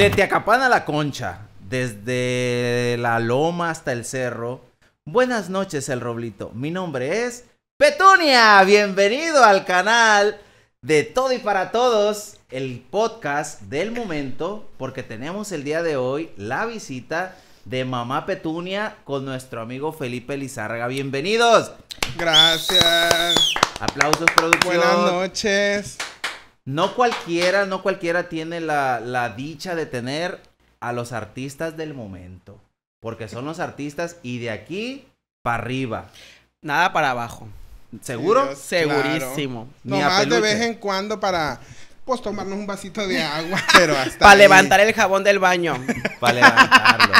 de Teacapán a la Concha, desde la loma hasta el cerro. Buenas noches, El Roblito. Mi nombre es Petunia. Bienvenido al canal de Todo y para Todos, el podcast del momento, porque tenemos el día de hoy la visita de Mamá Petunia con nuestro amigo Felipe Lizárraga. Bienvenidos. Gracias. Aplausos, producción. Buenas noches. No cualquiera, no cualquiera tiene la, dicha de tener a los artistas del momento. Porque son los artistas y de aquí para arriba. Nada para abajo. ¿Seguro? Segurísimo. No más de vez en cuando para pues tomarnos un vasito de agua, pero hasta Para levantar el jabón del baño. para levantarlo.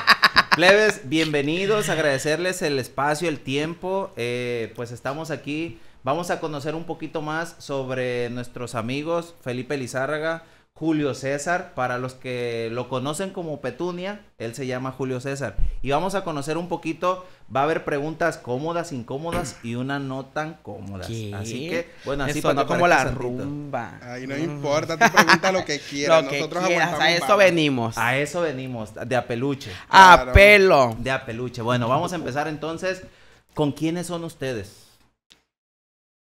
Plebes, bienvenidos, agradecerles el espacio, el tiempo. Eh, pues estamos aquí Vamos a conocer un poquito más sobre nuestros amigos Felipe Lizárraga, Julio César, para los que lo conocen como Petunia, él se llama Julio César. Y vamos a conocer un poquito, va a haber preguntas cómodas, incómodas y una no tan cómoda. Así que, bueno, así como la rumba. Ahí no mm. importa, te pregunta lo que quieras. que Nosotros a eso venimos. A eso venimos, de apeluche. A pelo. De apeluche. Bueno, vamos a empezar entonces. ¿Con quiénes son ustedes?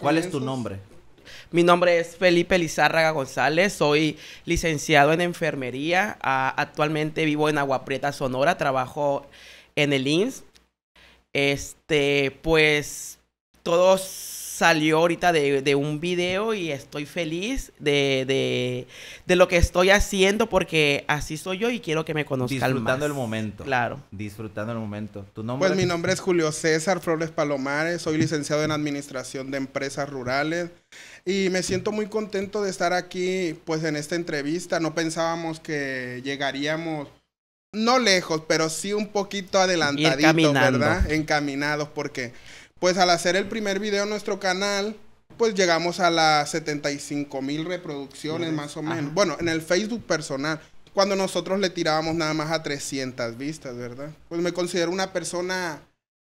¿Cuál es tu nombre? Mi nombre es Felipe Lizárraga González, soy licenciado en enfermería, actualmente vivo en Agua Prieta, Sonora, trabajo en el INS. Este, pues todos salió ahorita de, un video y estoy feliz de, lo que estoy haciendo porque así soy yo y quiero que me conozcan Disfrutando el momento. Claro. Disfrutando el momento. ¿Tu nombre? Pues mi nombre es Julio César Flores Palomares, soy licenciado en Administración de Empresas Rurales y me siento muy contento de estar aquí pues en esta entrevista. No pensábamos que llegaríamos no lejos, pero sí un poquito adelantadito, ¿verdad? Encaminados porque pues al hacer el primer video en nuestro canal, pues llegamos a las 75 mil reproducciones más o menos. Bueno, en el Facebook personal, cuando nosotros le tirábamos nada más a 300 vistas, ¿verdad? Pues me considero una persona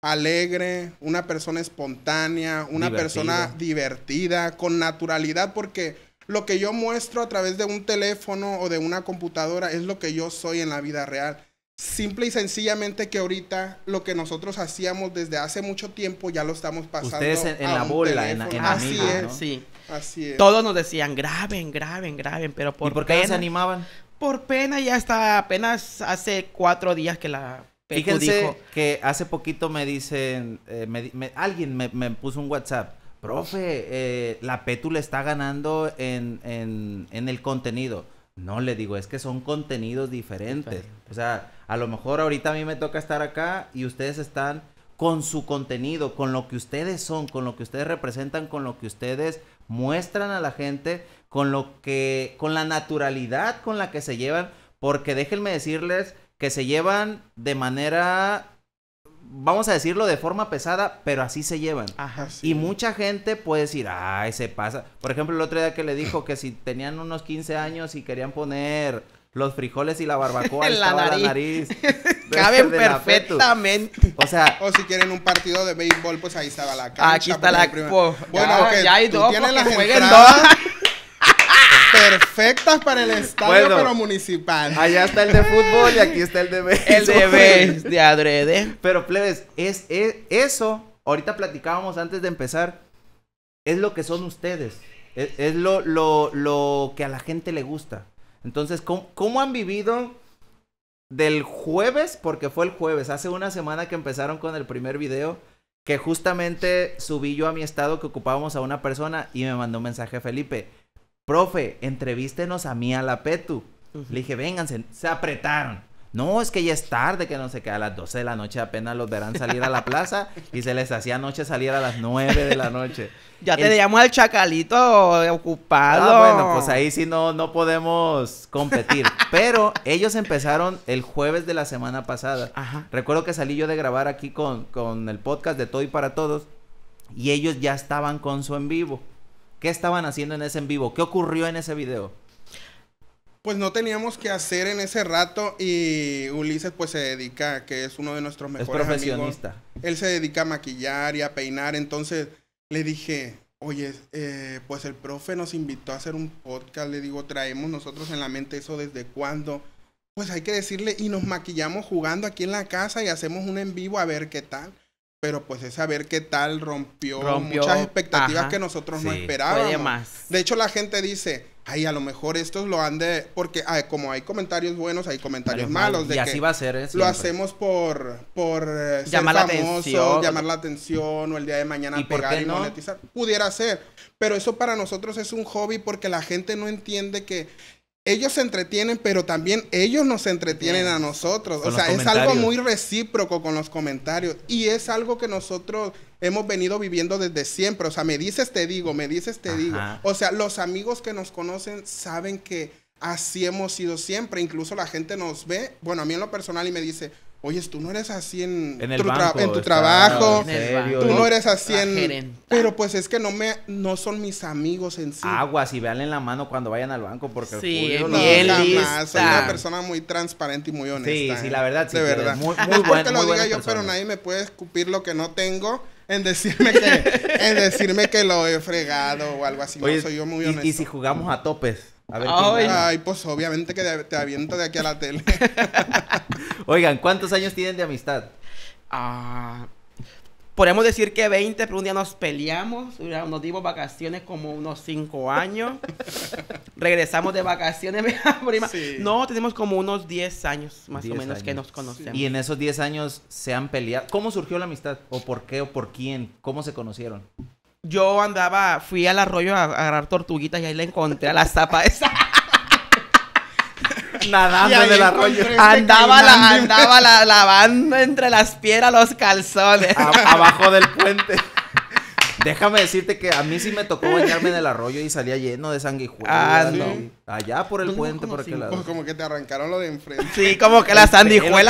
alegre, una persona espontánea, una persona divertida, con naturalidad, porque lo que yo muestro a través de un teléfono o de una computadora es lo que yo soy en la vida real. Simple y sencillamente que ahorita lo que nosotros hacíamos desde hace mucho tiempo ya lo estamos pasando. Ustedes en, la bola, en, la Así es. Así es. Todos nos decían, graben, graben, graben, pero por, ¿Y por qué se animaban? Por pena, ya está apenas hace cuatro días que la y dijo. que hace poquito me dicen, eh, alguien me, puso un WhatsApp, profe, eh, la Petu le está ganando en, en, en el contenido. No, le digo, es que son contenidos diferentes. O sea, a lo mejor ahorita a mí me toca estar acá y ustedes están con su contenido, con lo que ustedes son, con lo que ustedes representan, con lo que ustedes muestran a la gente, con lo que, con la naturalidad con la que se llevan, porque déjenme decirles que se llevan de manera vamos a decirlo de forma pesada, pero así se llevan. Y mucha gente puede decir, ay, se pasa. Por ejemplo, el otro día que le dijo que si tenían unos 15 años y querían poner los frijoles y la barbacoa en la, nariz. Caben perfectamente. O sea, o si quieren un partido de béisbol, pues ahí estaba la cancha. Aquí está pues, la. bueno, ya, hay dos. las perfectas para el estadio, pero municipal. Allá está el de fútbol y aquí está el de béisbol. El de béis, de adrede. Pero, plebes, es, eso, ahorita platicábamos antes de empezar, es lo que son ustedes. Es, lo, lo, que a la gente le gusta. Entonces, ¿cómo, ¿cómo han vivido del jueves? Porque fue el jueves, hace una semana que empezaron con el primer video que justamente subí yo a mi estado que ocupábamos a una persona y me mandó un mensaje Felipe, profe, entrevístenos a mí a la PETU. Le dije, vénganse, se apretaron. No, es que ya es tarde, que no se queda a las 12 de la noche apenas los verán salir a la plaza y se les hacía noche salir a las 9 de la noche. ya te llamó al chacalito ocupado. Ah, bueno, pues ahí sí no, no podemos competir. Pero ellos empezaron el jueves de la semana pasada. Recuerdo que salí yo de grabar aquí con, con el podcast de Todo y para Todos y ellos ya estaban con su en vivo. ¿Qué estaban haciendo en ese en vivo? ¿Qué ocurrió en ese video? Pues no teníamos que hacer en ese rato y Ulises pues se dedica, que es uno de nuestros mejores es profesionista. Él se dedica a maquillar y a peinar, entonces le dije, oye, eh, pues el profe nos invitó a hacer un podcast, le digo, traemos nosotros en la mente eso desde cuándo. Pues hay que decirle y nos maquillamos jugando aquí en la casa y hacemos un en vivo a ver qué tal pero pues es saber qué tal rompió, muchas expectativas que nosotros no esperábamos. De, hecho, la gente dice, ay, a lo mejor estos lo han de, porque ah, como hay comentarios buenos, hay comentarios malos. de y que así va a ser. ¿eh? Lo hacemos por, por eh, ser llamar la atención. llamar la atención, o el día de mañana pegar y monetizar. Pudiera ser, pero eso para nosotros es un hobby porque la gente no entiende que ellos se entretienen, pero también ellos nos entretienen a nosotros. o sea, es algo muy recíproco con los comentarios y es algo que nosotros hemos venido viviendo desde siempre. O sea, me dices, te digo, me dices, te digo. O sea, los amigos que nos conocen saben que así hemos sido siempre. Incluso la gente nos ve, bueno, a mí en lo personal y me dice, Oye, tú no eres así en, tu, trabajo, tú no eres así en... Pero pues es que no me no son mis amigos en sí. Aguas y veanle en la mano cuando vayan al banco porque sí, No, no, Soy una persona muy transparente y muy honesta. Sí, sí, ¿eh? la verdad. Sí, de verdad. Muy, muy No lo diga yo, pero nadie me puede escupir lo que no tengo en decirme que, en decirme que lo he fregado o algo así. no soy yo muy honesto. y si jugamos a topes. A ver, ay. pues obviamente que te aviento de aquí a la tele. Oigan, ¿cuántos años tienen de amistad? Ah, podemos decir que 20, pero un día nos peleamos, nos dimos vacaciones como unos 5 años. Regresamos de vacaciones, prima. No, tenemos como unos 10 años más o menos que nos conocemos. Y en esos 10 años se han peleado. ¿Cómo surgió la amistad? ¿O por qué? ¿O por quién? ¿Cómo se conocieron? yo andaba, fui al arroyo a, agarrar tortuguitas y ahí le encontré a la zapa esa. Nadando en el arroyo. Este andaba, la, andaba lavando entre las piedras los calzones. abajo del puente. Déjame decirte que a mí sí me tocó bañarme en el arroyo y salía lleno de sanguijuelas. Ah, Allá por el pues puente, por aquel lado. Como que te arrancaron lo de enfrente. Sí, como que Las la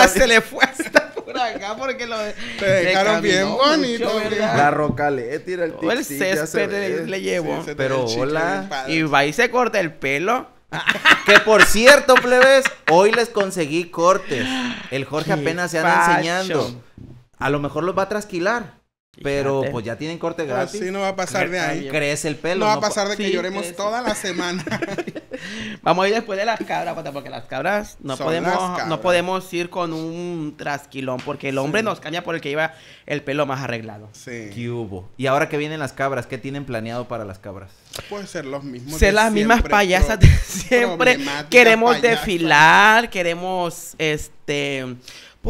se le fue hasta por acá porque lo. dejaron bien bonito. La roca le, el oh, El césped le, llevo. pero hola. Y va y se corta el pelo. que por cierto, plebes, hoy les conseguí cortes. El Jorge apenas se anda enseñando. A lo mejor los va a trasquilar. Pero pues ya tienen corte pues gratis. Así no va a pasar de ahí. Crece el pelo. No va a pasar de que lloremos toda la semana. Vamos a ir después de las cabras, porque las cabras no podemos no podemos ir con un trasquilón porque el hombre nos caña por el que iba el pelo más arreglado. Sí. ¿Qué hubo? Y ahora que vienen las cabras, ¿qué tienen planeado para las cabras? Puede ser los mismos. Ser las mismas payasas de siempre. Queremos desfilar, queremos este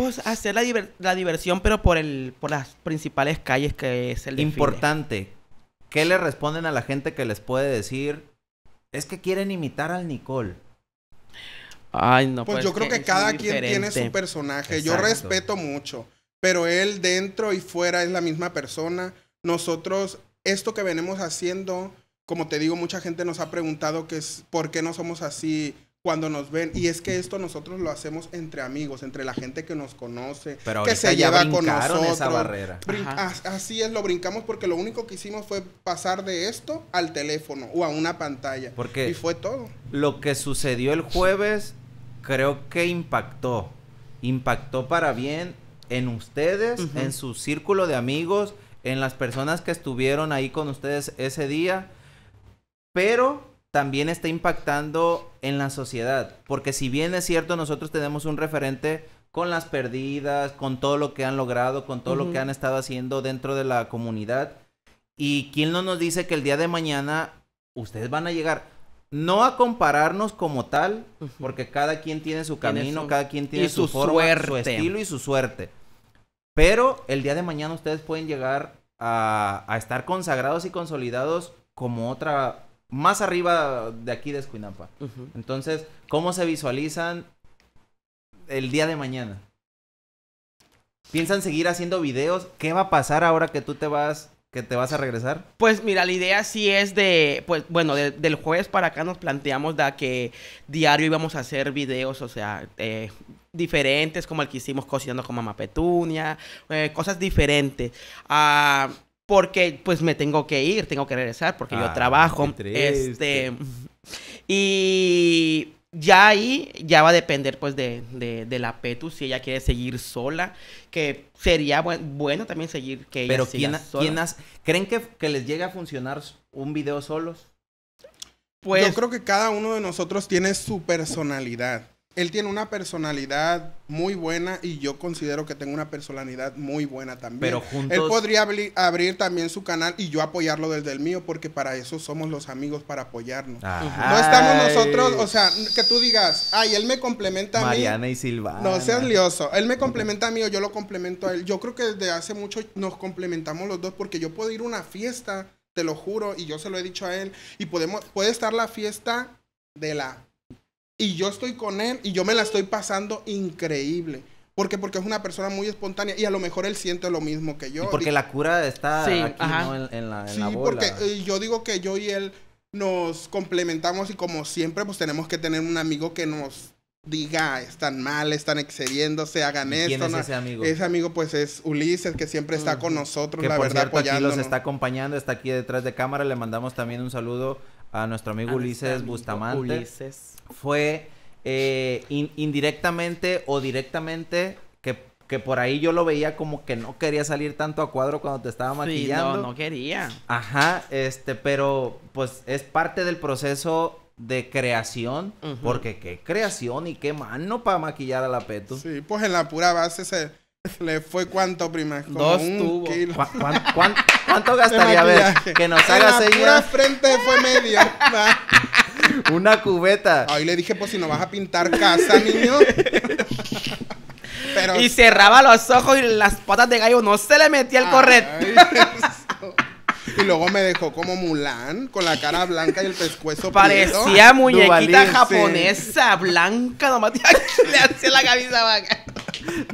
pues hacer la, diversión, pero por, el, por las principales calles que es el Importante. ¿Qué le responden a la gente que les puede decir? Es que quieren imitar al Nicole. Ay, no. Pues, pues yo creo que cada quien tiene su personaje. Yo respeto mucho, pero él dentro y fuera es la misma persona. Nosotros, esto que venimos haciendo, como te digo, mucha gente nos ha preguntado que es, por qué no somos así cuando nos ven. Y es que esto nosotros lo hacemos entre amigos, entre la gente que nos conoce, Pero que se hallaba lleva con nosotros. Esa barrera. Así es, lo brincamos porque lo único que hicimos fue pasar de esto al teléfono o a una pantalla. Porque y fue todo. Lo que sucedió el jueves creo que impactó. Impactó para bien en ustedes, en su círculo de amigos, en las personas que estuvieron ahí con ustedes ese día. Pero también está impactando en la sociedad. Porque si bien es cierto, nosotros tenemos un referente con las perdidas, con todo lo que han logrado, con todo lo que han estado haciendo dentro de la comunidad. ¿Y quién no nos dice que el día de mañana ustedes van a llegar? No a compararnos como tal, porque cada quien tiene su camino, cada quien tiene su, forma, su estilo y su suerte. Pero el día de mañana ustedes pueden llegar a estar consagrados y consolidados como otra más arriba de aquí de Escuinapa. Entonces, ¿cómo se visualizan el día de mañana? ¿Piensan seguir haciendo videos? ¿Qué va a pasar ahora que tú te vas que te vas a regresar? Pues mira, la idea sí es de, pues bueno, del jueves para acá nos planteamos de que diario íbamos a hacer videos, o sea, eh, diferentes, como el que hicimos cocinando con mamá Petunia, eh, cosas diferentes. Ah porque pues me tengo que ir, tengo que regresar porque yo ah, trabajo. Este y ya ahí ya va a depender pues de, de, la Petu si ella quiere seguir sola, que sería bueno también seguir que ella Pero siga sola. ¿creen que, les llega a funcionar un video solos? Pues yo creo que cada uno de nosotros tiene su personalidad él tiene una personalidad muy buena y yo considero que tengo una personalidad muy buena también. Pero juntos... Él podría abrir también su canal y yo apoyarlo desde el mío porque para eso somos los amigos, para apoyarnos. No estamos nosotros, o sea, que tú digas, ay, él me complementa a mí. Mariana y Silvana. No seas lioso. Él me complementa a mí o yo lo complemento a él. Yo creo que desde hace mucho nos complementamos los dos porque yo puedo ir a una fiesta, te lo juro, y yo se lo he dicho a él, y podemos, puede estar la fiesta de la y yo estoy con él y yo me la estoy pasando increíble. ¿Por qué? Porque es una persona muy espontánea y a lo mejor él siente lo mismo que yo. porque la cura está aquí, En, la, en bola. porque eh, yo digo que yo y él nos complementamos y como siempre, pues tenemos que tener un amigo que nos diga, están mal, están excediéndose, hagan esto. ese amigo? Ese amigo, pues, es Ulises, que siempre está con nosotros, que, la por cierto, aquí los está acompañando, está aquí detrás de cámara. Le mandamos también un saludo a nuestro amigo Ulises Bustamante. Ulises. Fue eh, indirectamente o directamente que, que, por ahí yo lo veía como que no quería salir tanto a cuadro cuando te estaba maquillando. no, no quería. Ajá, este, pero pues es parte del proceso de creación, porque qué creación y qué mano para maquillar a la Petu. Sí, pues en la pura base se, le fue cuánto, prima? Dos tubos. cuánto gastaría? A ver, que nos haga seguir Una frente fue medio. Ah. una cubeta. Ahí le dije, pues si no vas a pintar casa, niño. Y cerraba los ojos y las patas de gallo no se le metía el correcto. Y luego me dejó como Mulan, con la cara blanca y el pescuezo Parecía muñequita japonesa, blanca, nomás le hacía la cabeza vaca.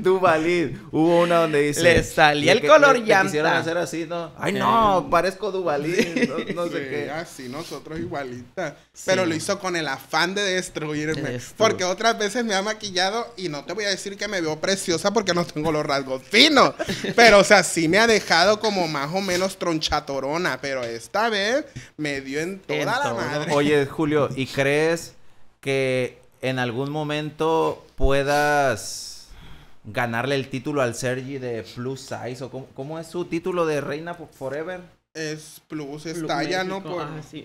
Duvalid Hubo una donde dice. Le salía el color ya hacer así, ¿no? Ay, no, parezco Duvalid No, sé qué. Así, ah, nosotros igualitas. Pero lo hizo con el afán de destruirme. Porque otras veces me ha maquillado y no te voy a decir que me veo preciosa porque no tengo los rasgos finos. Pero, o sea, sí me ha dejado como más o menos tronchatorona. Pero esta vez me dio en toda la madre. Oye, Julio, ¿y crees que en algún momento puedas ganarle el título al Sergi de Plus Size. O cómo, es su título de Reina Forever? Es plus, está ya no por ah, ¿Y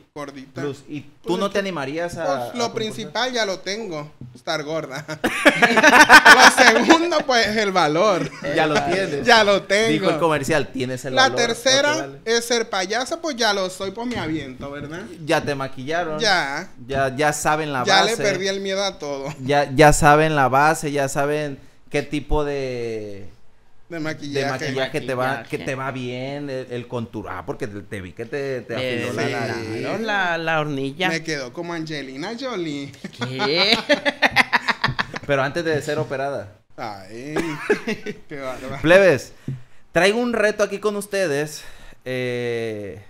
tú pues no te animarías a.? Pues lo principal ya lo tengo, estar gorda. lo segundo, pues, el valor. Ya lo tienes. ya lo tengo. Dijo el comercial, tienes el valor. La tercera es ser payasa, pues ya lo soy, por mi aviento, ¿verdad? Ya te maquillaron. Ya. Ya, ya saben la base. Ya le perdí el miedo a todo. Ya, ya saben la base, ya saben qué tipo de de maquillaje, de maquillaje, te va que te va bien el, el ah porque te, vi que te, te eh, la, la, hornilla me quedó como Angelina Jolie ¿Qué? pero antes de ser operada Ay, Plebes, traigo un reto aquí con ustedes. Eh,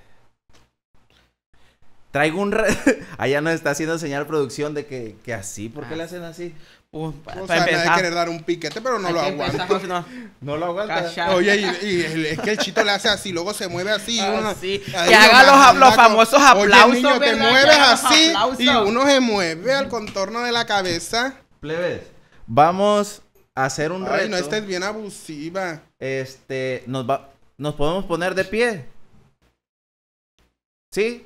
Traigo un... Allá nos está haciendo señal producción de que, así, ¿por qué le ah. hacen así? Pues, pues o sea, de querer dar un piquete, pero no lo aguanta. no, lo aguanta. Oye, y, es que el chito le hace así, luego se mueve así. Ah, Que haga los, los, famosos aplausos. Oye, niño, te mueves así y uno se mueve al contorno de la cabeza. Plebes, vamos a hacer un Ay, reto. no estés bien abusiva. Este, nos va... ¿Nos podemos poner de pie? ¿Sí?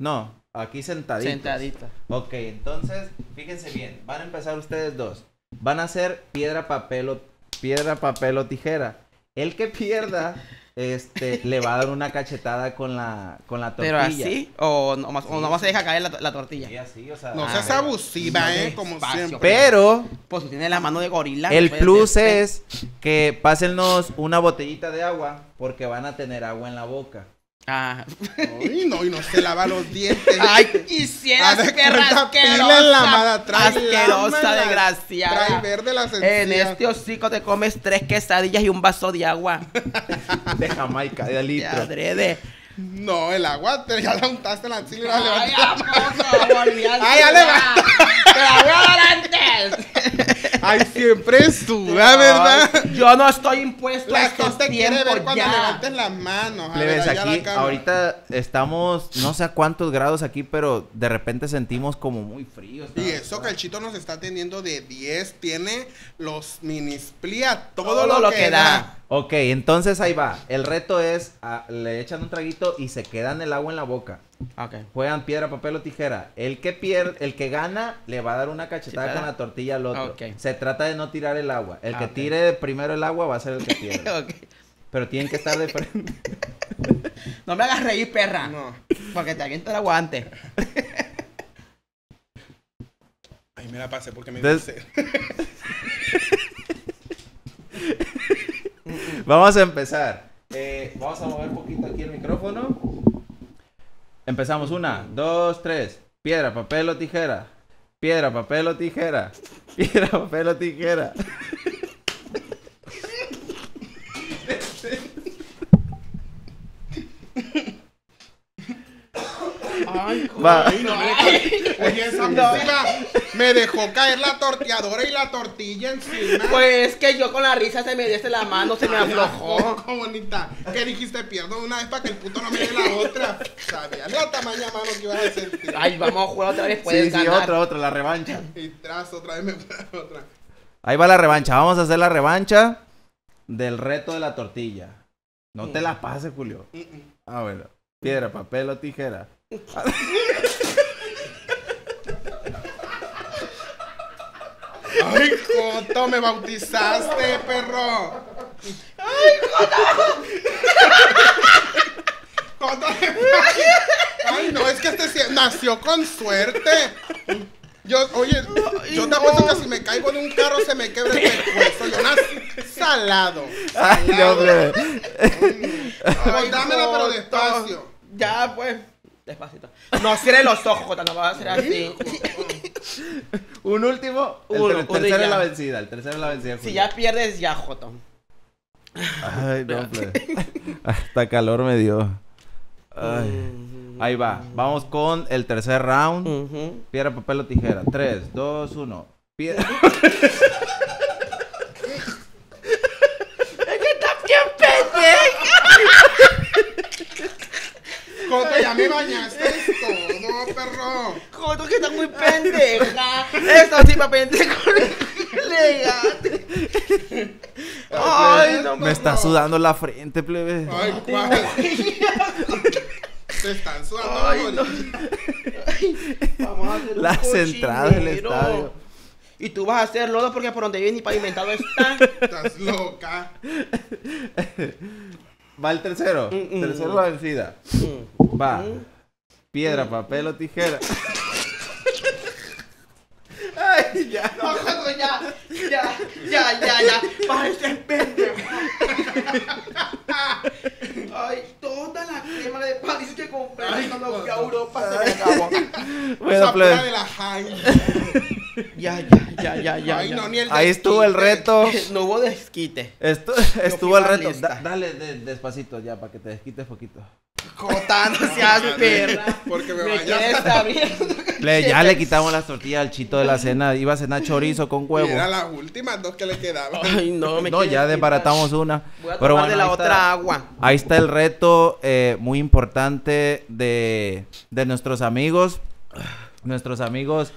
No, aquí sentadita. Sentadita. Ok, entonces, fíjense bien, van a empezar ustedes dos. Van a hacer piedra, papel o, piedra, papel o tijera. El que pierda, este, le va a dar una cachetada con la, con la tortilla. ¿Pero así? ¿O no más o se deja caer la, tortilla? Sí, así, o sea... No seas abusiva, ¿eh? Como pues. Pero... Pues tiene la mano de gorila. El pues, plus este. es que pásennos una botellita de agua porque van a tener agua en la boca. Ah. Ay, no, y no se lava los dientes. Ay, quisieras perra asquerosa. la asquerosa, desgraciada. Trae verde la sencilla En este hocico te comes tres quesadillas y un vaso de agua. de Jamaica, de litro. De adrede. No, el agua, te, ya la untaste la chile y la levantaste. Ay, la Ay, ya levanta. Te la voy a dar antes. Ay, siempre tú La ¿verdad? Yo no estoy impuesto la a estos quiere ver cuando levanten las manos. Plebes, aquí, ahorita estamos, no sé a cuántos grados aquí, pero de repente sentimos como muy fríos. Y eso que el chito nos está teniendo de 10, tiene los minisplía, todo, todo lo, que, da. Ok, entonces ahí va. El reto es, ah, le echan un traguito y se quedan el agua en la boca. Juegan piedra, papel o tijera. El que pierde, el que gana le va a dar una cachetada con la tortilla al otro. Se trata de no tirar el agua. El que tire primero el agua va a ser el que pierde. Pero tienen que estar de frente. no me hagas reír, perra. No. Porque te aviento el aguante. Ay, me la pasé porque me Entonces... Vamos a empezar. Eh, vamos a mover poquito aquí el micrófono. Empezamos. Una, dos, tres. Piedra, papel o tijera. Piedra, papel o tijera. Piedra, papel o tijera. Ay, Va. me dejó... me dejó caer la torteadora y la tortilla encima. Pues que yo con la risa se me diese la mano, se me aflojó. Qué bonita. ¿Qué dijiste? Pierdo una vez para que el puto no me dé la otra. Sabía la tamaña mano que iba a sentir. Ay, vamos a jugar otra vez. Puedes sí, sí, otra, otra, la revancha. Y tras, otra vez me otra. Ahí va la revancha. Vamos a hacer la revancha del reto de la tortilla. No te mm. la pases, Julio. Mm, mm. Ah, bueno. Piedra, papel o tijera. ¡Ay, Joto! ¡Me bautizaste, perro! ¡Ay, Joto! ¡Ay, no! Es que este nació con suerte. Yo, oye, yo te apuesto que si me caigo en un carro se me quebra el pescuezo. Yo nací salado. Ay, no, bro. Ay pues dámela, pero despacio. Ya, pues. Despacito. No cierres los ojos, Jota, no va a ser así. Un último. el tercero es la vencida. El tercero es la vencida. Si ya pierdes, ya, Jota. Ay, no, Hasta calor me dio. Ay. Mm. Ahí va. Vamos con el tercer round. Piedra, papel o tijera. Tres, dos, uno Piedra. me bañaste esto, no, perro. Joder, que estás muy pendeja. Esto sí para pendejo. Ay, no, me está sudando la frente, plebe. Ay, cuál. Te están sudando Vamos a hacer Las entradas del estadio. Y tú vas a hacer lodo porque por donde vienes ni pavimentado está. Estás loca. Va el tercero. Mm, mm. Tercero la vencida. Va. Mm. Piedra, papel o tijera. Ay, ya. No, ya. Ya, ya, ya, ya. el pendejo. Ay, toda la crema de París que compré cuando fui a Europa se me acabó. Esa de la Jaime. Ya, ya, ya, ya, ya. Ahí estuvo el reto. No hubo desquite. estuvo el reto. dale despacito ya, para que te desquites poquito. no seas perra. Porque me, me le, ya le quitamos las tortillas al chito de la cena. Iba a cenar chorizo con huevo. Era las últimas dos que le quedaban. Ay, no, me No, ya desbaratamos una. Pero la otra agua. Ahí está el reto eh, muy importante de, de nuestros amigos. Nuestros amigos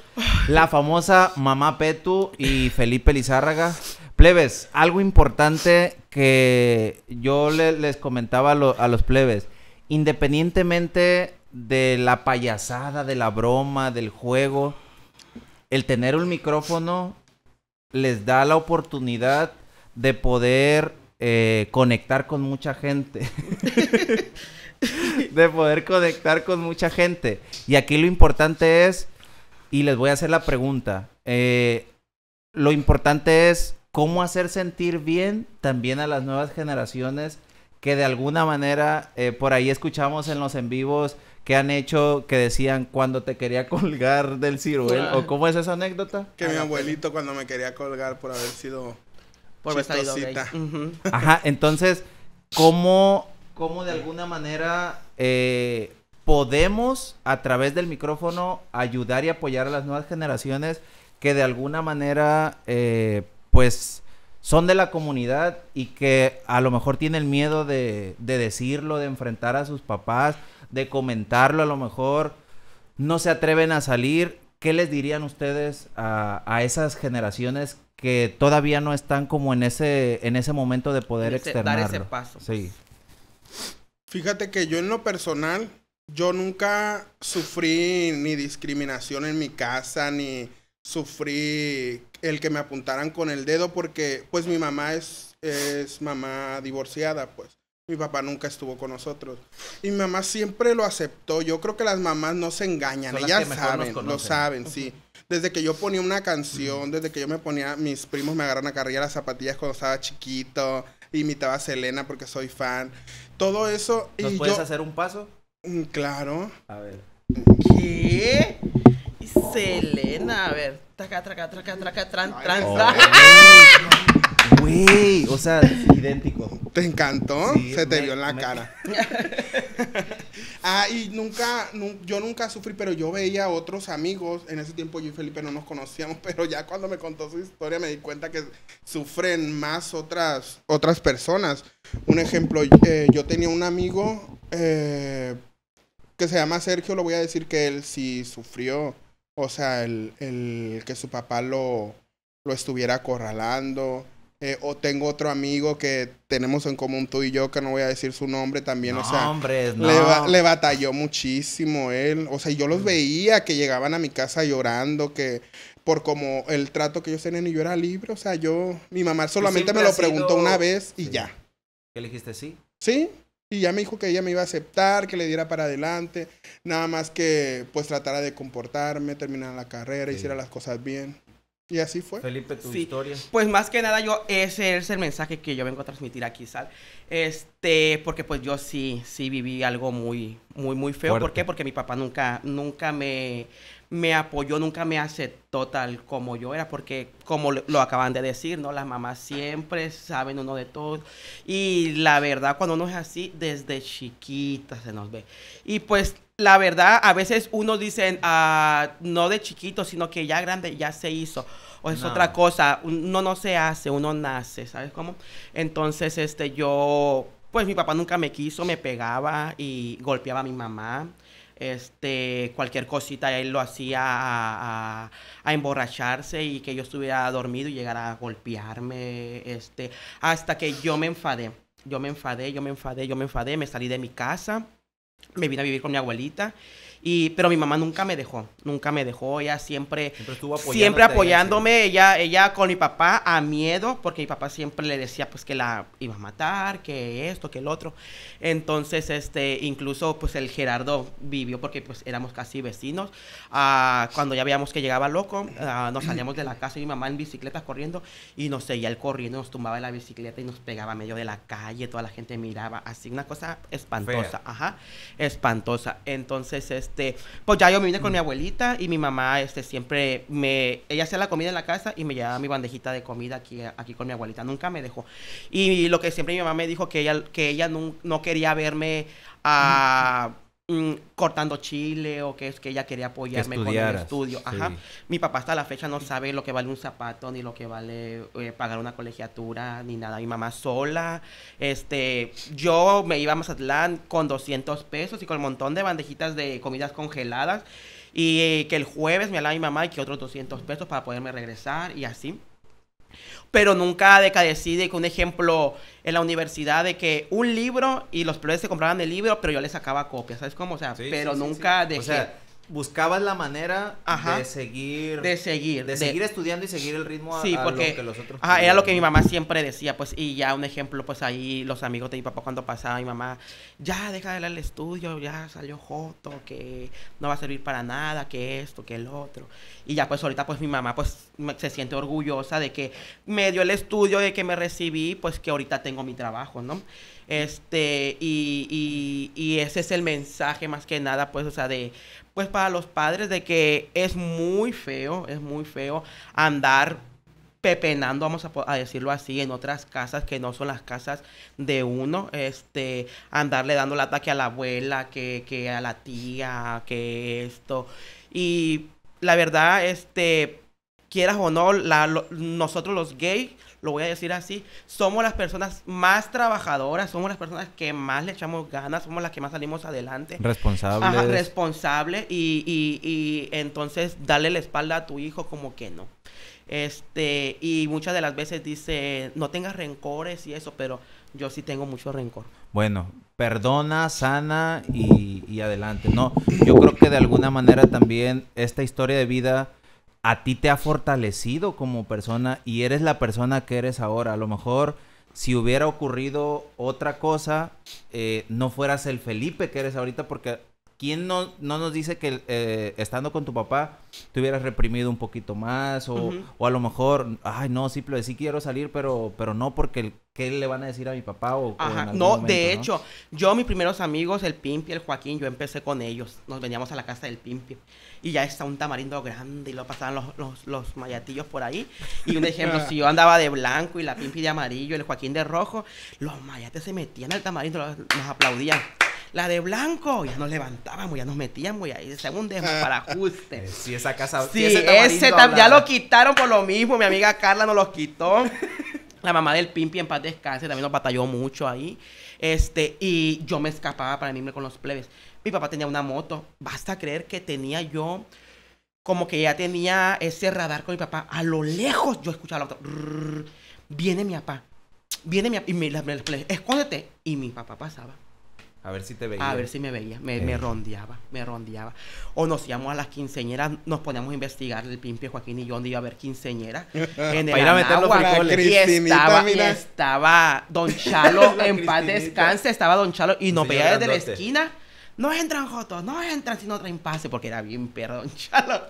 la famosa Mamá Petu y Felipe Lizárraga. Plebes, algo importante que yo les comentaba a, los plebes. Independientemente de la payasada, de la broma, del juego, el tener un micrófono les da la oportunidad de poder eh, conectar con mucha gente. de poder conectar con mucha gente. Y aquí lo importante es y les voy a hacer la pregunta. Eh, lo importante es cómo hacer sentir bien también a las nuevas generaciones que de alguna manera eh, por ahí escuchamos en los en vivos que han hecho que decían cuando te quería colgar del ciruel o cómo es esa anécdota que mi ah, abuelito cuando me quería colgar por haber sido por chistosita. ajá entonces cómo cómo de alguna manera eh, podemos a través del micrófono ayudar y apoyar a las nuevas generaciones que de alguna manera eh, pues son de la comunidad y que a lo mejor tienen miedo de, decirlo, de enfrentar a sus papás, de comentarlo, a lo mejor no se atreven a salir. ¿Qué les dirían ustedes a, esas generaciones que todavía no están como en ese, en ese momento de poder Dar ese paso. Pues? Sí. Fíjate que yo en lo personal, yo nunca sufrí ni discriminación en mi casa, ni sufrí el que me apuntaran con el dedo, porque pues mi mamá es, es mamá divorciada, pues. Mi papá nunca estuvo con nosotros. Y mi mamá siempre lo aceptó. Yo creo que las mamás no se engañan. Son Ellas saben, lo saben, sí. Desde que yo ponía una canción, desde que yo me ponía, mis primos me agarraron a carrilla las zapatillas cuando estaba chiquito. Imitaba a Selena porque soy fan. Todo eso. ¿Nos puedes hacer un paso? Mm, claro. A ver. ¿Qué? Selena, a ver. Traca, traca, traca, traca, tran, tran, Güey, o sea, idéntico. ¿Te encantó? Se te vio en la cara. ah, y nunca, yo nunca sufrí, pero yo veía a otros amigos. En ese tiempo yo y Felipe no nos conocíamos, pero ya cuando me contó su historia me di cuenta que sufren más otras, otras personas. Un ejemplo, eh, yo tenía un amigo eh, que se llama Sergio, lo voy a decir que él sí sufrió. O sea, el, que su papá lo, lo estuviera acorralando. Eh, o tengo otro amigo que tenemos en común tú y yo, que no voy a decir su nombre también, o sea, le, batalló muchísimo él, o sea, yo los mm. veía que llegaban a mi casa llorando, que por como el trato que ellos tenían y yo era libre, o sea, yo, mi mamá solamente me lo preguntó una vez y ya. ¿Qué le dijiste sí? Sí, y ya me dijo que ella me iba a aceptar, que le diera para adelante, nada más que pues tratara de comportarme, terminar la carrera, hiciera las cosas bien. Y así fue. Felipe, tu historia. Pues más que nada, yo, ese es el mensaje que yo vengo a transmitir aquí, ¿sal? Este, porque pues yo sí, sí viví algo muy, muy, muy feo. ¿Por qué? Porque mi papá nunca, nunca me, me apoyó, nunca me aceptó tal como yo era, porque como lo acaban de decir, ¿no? Las mamás siempre saben uno de todo. Y la verdad, cuando uno es así, desde chiquita se nos ve. Y pues la verdad, a veces uno dice, ah, no de chiquito, sino que ya grande, ya se hizo. O es otra cosa, uno no se hace, uno nace, ¿sabes cómo? Entonces, este, yo, pues mi papá nunca me quiso, me pegaba y golpeaba a mi mamá este, cualquier cosita él lo hacía a, emborracharse y que yo estuviera dormido y llegara a golpearme, este, hasta que yo me enfadé, yo me enfadé, yo me enfadé, yo me enfadé, me salí de mi casa, me vine a vivir con mi abuelita y, pero mi mamá nunca me dejó, nunca me dejó, ella siempre, siempre, apoyándome, ella, ella con mi papá a miedo, porque mi papá siempre le decía pues que la iba a matar, que esto, que el otro. Entonces, este, incluso pues el Gerardo vivió porque pues éramos casi vecinos. Ah, cuando ya veíamos que llegaba loco, ah, nos salíamos de la casa y mi mamá en bicicleta corriendo y nos seguía el corriendo, nos tumbaba la bicicleta y nos pegaba medio de la calle, toda la gente miraba, así una cosa espantosa, espantosa. Entonces, este, este, pues ya yo me vine con mi mm. abuelita y mi mamá, este, siempre me, ella hacía la comida en la casa y me llevaba mi bandejita de comida aquí, aquí con mi abuelita, nunca me dejó. Y, lo que siempre mi mamá me dijo que ella, que ella no, quería verme a... Mm. Mm, cortando chile o que es que ella quería apoyarme con el estudio. Ajá. Mi papá hasta la fecha no sabe lo que vale un zapato, ni lo que vale eh, pagar una colegiatura, ni nada. Mi mamá sola. Este, yo me iba a Mazatlán con 200 pesos y con un montón de bandejitas de comidas congeladas. Y eh, que el jueves me hablaba mi mamá y que otros 200 pesos para poderme regresar y así. Pero nunca decadecí de que un ejemplo en la universidad de que un libro y los plebes se compraban el libro, pero yo les sacaba copias, ¿sabes cómo? O sea, pero nunca sí, buscabas la manera de seguir de seguir de, seguir estudiando y seguir el ritmo a, lo que los otros ajá, era lo que mi mamá siempre decía pues y ya un ejemplo pues ahí los amigos de mi papá cuando pasaba mi mamá ya deja de leer el estudio ya salió joto que no va a servir para nada que esto que el otro y ya pues ahorita pues mi mamá pues se siente orgullosa de que me dio el estudio de que me recibí pues que ahorita tengo mi trabajo no este y, y ese es el mensaje más que nada pues o sea de pues para los padres de que es muy feo, es muy feo andar pepenando, vamos a, decirlo así, en otras casas que no son las casas de uno, este, andarle dando el ataque a la abuela, que, a la tía, que esto. Y la verdad, este, quieras o no, nosotros los gays lo voy a decir así, somos las personas más trabajadoras, somos las personas que más le echamos ganas, somos las que más salimos adelante. responsable Ajá, responsable y, entonces dale la espalda a tu hijo como que no. Este, y muchas de las veces dice, no tengas rencores y eso, pero yo sí tengo mucho rencor. Bueno, perdona, sana y, y adelante. No, yo creo que de alguna manera también esta historia de vida a ti te ha fortalecido como persona y eres la persona que eres ahora. A lo mejor si hubiera ocurrido otra cosa, eh, no fueras el Felipe que eres ahorita porque ¿Quién no, nos dice que eh, estando con tu papá te hubieras reprimido un poquito más? O, o a lo mejor, ay, no, sí, pero pues, sí quiero salir, pero, pero no porque ¿qué le van a decir a mi papá? O, Ajá. no, de hecho, yo, mis primeros amigos, el Pimpi, el Joaquín, yo empecé con ellos. Nos veníamos a la casa del Pimpi y ya está un tamarindo grande y lo pasaban los, los, los mayatillos por ahí. Y un ejemplo, si yo andaba de blanco y la Pimpi de amarillo, y el Joaquín de rojo, los mayates se metían al tamarindo, nos aplaudían la de blanco. Ya nos levantábamos, ya nos metíamos, y ahí según ah. para ajuste. Sí, esa casa. Sí, ese, ya lo quitaron por lo mismo. Mi amiga Carla nos los quitó. la mamá del Pimpi en paz descanse también nos batalló mucho ahí. Este, y yo me escapaba para irme con los plebes. Mi papá tenía una moto. Basta creer que tenía yo como que ya tenía ese radar con mi papá. A lo lejos yo escuchaba la Viene mi papá. Viene mi papá. Y me, me, escóndete. Y mi papá pasaba. A ver si te veía. A ver si me veía, me, me eh. rondeaba, me rondeaba. O nos íbamos a las quinceñeras, nos poníamos a investigar el Pimpio, Joaquín y yo, donde iba a ver quinceñeras. en el Para estaba, estaba Don Chalo, en paz descanse, estaba Don Chalo y nos veía desde la esquina. No entran Joto. no entran si no traen pase, porque era bien perro Don Chalo.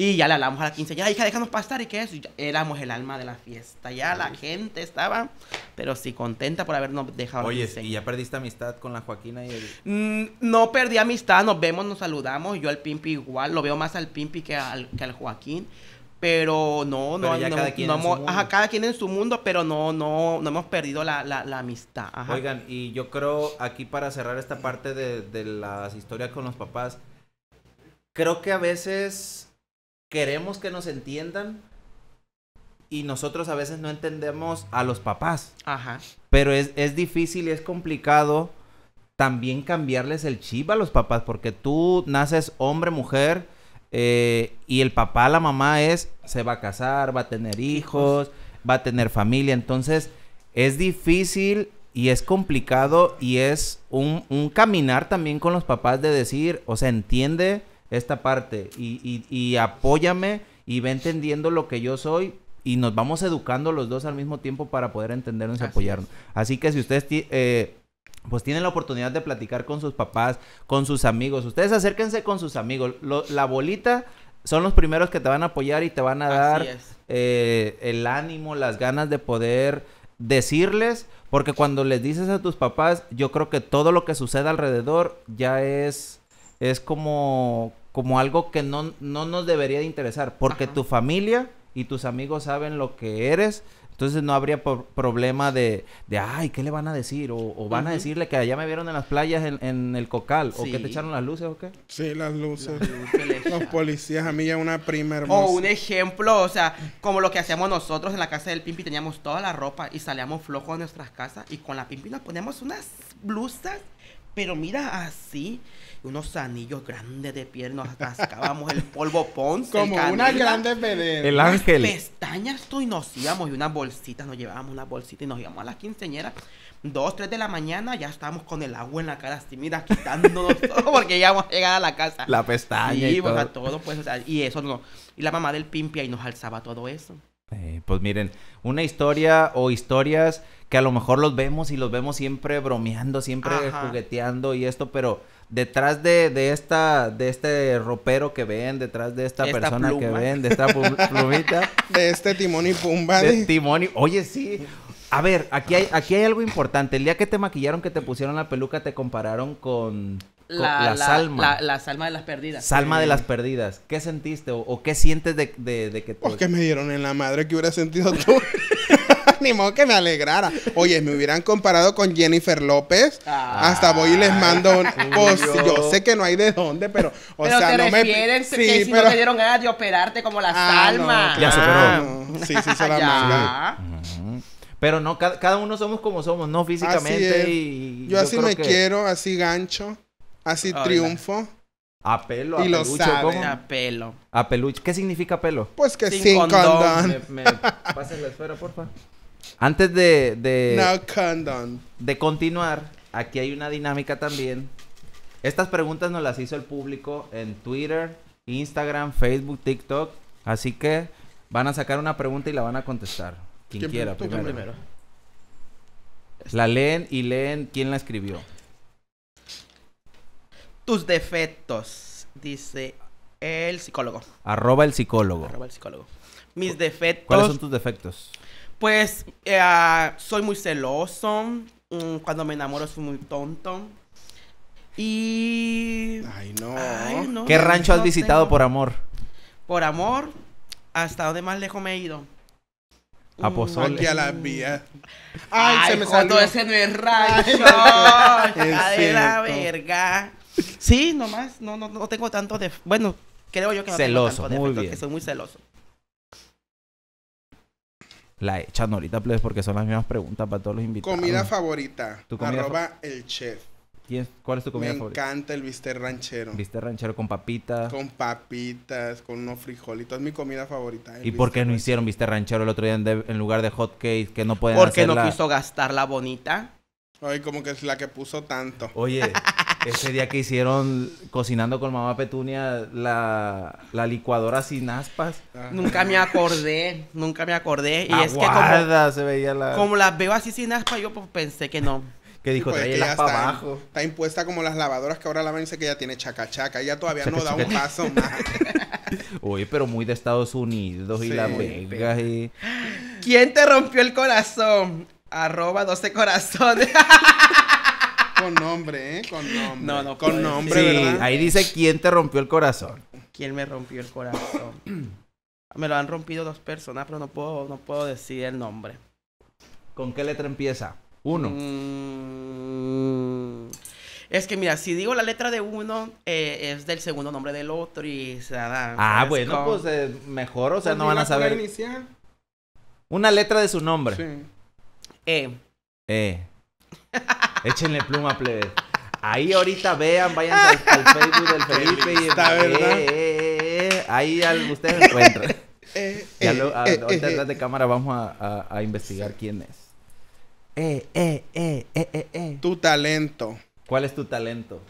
Y ya le hablamos a la quinceañera, hija, déjanos pasar y qué es. éramos el alma de la fiesta. Ya la gente estaba, pero sí contenta por habernos dejado. Oye, ¿y ya perdiste amistad con la Joaquina y el... Mm, no perdí amistad, nos vemos, nos saludamos. Yo al Pimpi igual, lo veo más al Pimpi que al, que al Joaquín. Pero no, no, no, cada quien en su mundo. Ajá, cada quien en su mundo, pero no, no, no hemos perdido la, la, amistad. Ajá. Oigan, y yo creo aquí para cerrar esta parte de, de las historias con los papás, creo que a veces queremos que nos entiendan y nosotros a veces no entendemos a los papás. Ajá. Pero es, difícil y es complicado también cambiarles el chip a los papás, porque tú naces hombre, mujer, eh, y el papá, la mamá es, se va a casar, va a tener hijos, va a tener familia, entonces es difícil y es complicado y es un, un caminar también con los papás de decir, o sea, entiende esta parte y, apóyame y ve entendiendo lo que yo soy y nos vamos educando los dos al mismo tiempo para poder entendernos y apoyarnos. Así que si ustedes eh, pues tienen la oportunidad de platicar con sus papás, con sus amigos, ustedes acérquense con sus amigos. la bolita son los primeros que te van a apoyar y te van a dar eh, el ánimo, las ganas de poder decirles, porque cuando les dices a tus papás, yo creo que todo lo que sucede alrededor ya es es como como algo que no, nos debería de interesar, porque tu familia y tus amigos saben lo que eres, entonces no habría problema de, ay, ¿qué le van a decir? O, van a decirle que allá me vieron en las playas en, el cocal. ¿O que te echaron las luces o qué? Sí, las luces. Los policías, a mí ya una prima hermosa. O un ejemplo, o sea, como lo que hacíamos nosotros en la casa del Pimpi, teníamos toda la ropa y salíamos flojos de nuestras casas y con la Pimpi nos poníamos unas blusas pero mira así, unos anillos grandes de piernas, atascábamos el polvo ponce. Como una grande pedera. El ángel. Pestañas y nos íbamos y una bolsita, nos llevábamos una bolsita y nos íbamos a la quinceñera. Dos, tres de la mañana ya estábamos con el agua en la cara, así, mira, quitándonos todo porque ya íbamos a llegar a la casa. La pestaña. y pues, todo. Pues, y eso no. Y la mamá del pimpia, y nos alzaba todo eso. Eh, pues miren, una historia o historias que a lo mejor los vemos y los vemos siempre bromeando, siempre jugueteando y esto, pero detrás de, de, esta de este ropero que ven, detrás de esta, persona que ven, de esta plumita, de este Timón y Pumba. Timón Oye, sí. A ver, aquí hay aquí hay algo importante. El día que te maquillaron, que te pusieron la peluca, te compararon con la, salma. La, salma de las perdidas. Salma de las perdidas. ¿Qué sentiste o, qué sientes de, que... Te... me dieron en la madre que hubiera sentido tú. ni modo que me alegrara. Oye, me hubieran comparado con Jennifer López. Ah. Hasta voy y les mando Yo sé que no hay de dónde, pero. O pero sea, te no me. Sí, que si no te dieron ganas de operarte como las ah, almas. ya se operó. Sí, sí, se la Pero no, cada, uno somos como somos, ¿no? Físicamente y, Yo, así me quiero, así gancho, así triunfo. A pelo, a y A pelo. A peluche. ¿Qué significa pelo? Pues que sin, sin condón. condón. ¿Me, me porfa? Antes de. de, de continuar, aquí hay una dinámica también. Estas preguntas nos las hizo el público en Twitter, Instagram, Facebook, TikTok. Así que van a sacar una pregunta y la van a contestar. Quien quiera, primero. primero. La leen y leen quién la escribió. Tus defectos, dice el psicólogo. Arroba el psicólogo. Arroba el psicólogo. Mis defectos. ¿Cuáles son tus defectos? Pues eh, soy muy celoso. Mm, cuando me enamoro soy muy tonto. Y. Ay, no. ¿Qué rancho has visitado por amor? Por amor, hasta dónde más lejos me he ido. A mm. Pozole. Aquí a las vías. Ay, se me salió. ese no es rancho. de la verga. Sí, nomás. No, no, no tengo tanto de... Bueno, creo yo que no celoso, tengo tanto muy Que soy muy celoso la echan ahorita, please, porque son las mismas preguntas para todos los invitados. Comida mm. favorita. ¿Tu comida arroba el chef. ¿Cuál es tu comida favorita? Me encanta el bistec ranchero. Bistec ranchero con papitas. Con papitas, con unos frijolitos. Es mi comida favorita. ¿Y por qué no hicieron bistec ranchero el otro día en, lugar de hot cake? Que no pueden Porque no quiso gastar la bonita. Ay, como que es la que puso tanto. Oye, ese día que hicieron cocinando con mamá Petunia la, licuadora sin aspas. Ah. Nunca me acordé, nunca me acordé. Y es que como, la... las veo así sin aspas, yo pues, pensé que no. Que dijo, pues, abajo. Está impuesta como las lavadoras que ahora lavan y dice que ya tiene chacachaca. Ella todavía no da un paso más. Oye, pero muy de Estados Unidos y la Vega eh. ¿Quién te rompió el corazón? Arroba 12 corazones. Con nombre, ¿eh? Con nombre. No, no, con pues, nombre, sí, Ahí dice quién te rompió el corazón. ¿Quién me rompió el corazón? me lo han rompido dos personas, pero no puedo, no puedo decir el nombre. ¿Con qué letra empieza? Uno. Mm, es que mira, si digo la letra de uno, eh, es del segundo nombre del otro y se da. Ah, bueno, pues eh, mejor, o sea, no van a saber. Una letra de su nombre. Sí. E. E. Échenle pluma, plebe. Ahí ahorita vean, vayan al, Facebook del Felipe y Está, eh, eh, eh, ahí ustedes encuentran. Eh, ya lo, ahorita detrás de cámara vamos a, investigar quién es. Eh, eh, eh, eh, eh, Tu talento. ¿Cuál es tu talento?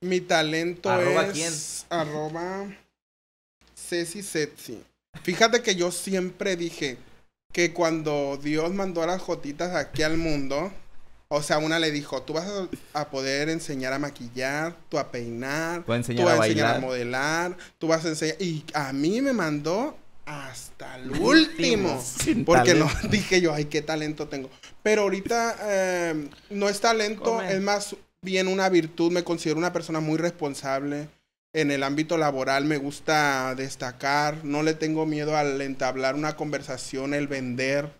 Mi talento ¿Arroba es. quién? Arroba Ceci Setsi. Fíjate que yo siempre dije que cuando Dios mandó a las Jotitas aquí al mundo o sea, una le dijo, tú vas a, poder enseñar a maquillar, tú a peinar, tú, vas a, enseñar a modelar, tú vas a enseñar... Y a mí me mandó hasta el último. porque no dije yo, ay, qué talento tengo. Pero ahorita eh, no es talento, es más bien una virtud. Me considero una persona muy responsable en el ámbito laboral. Me gusta destacar, no le tengo miedo al entablar una conversación, el vender,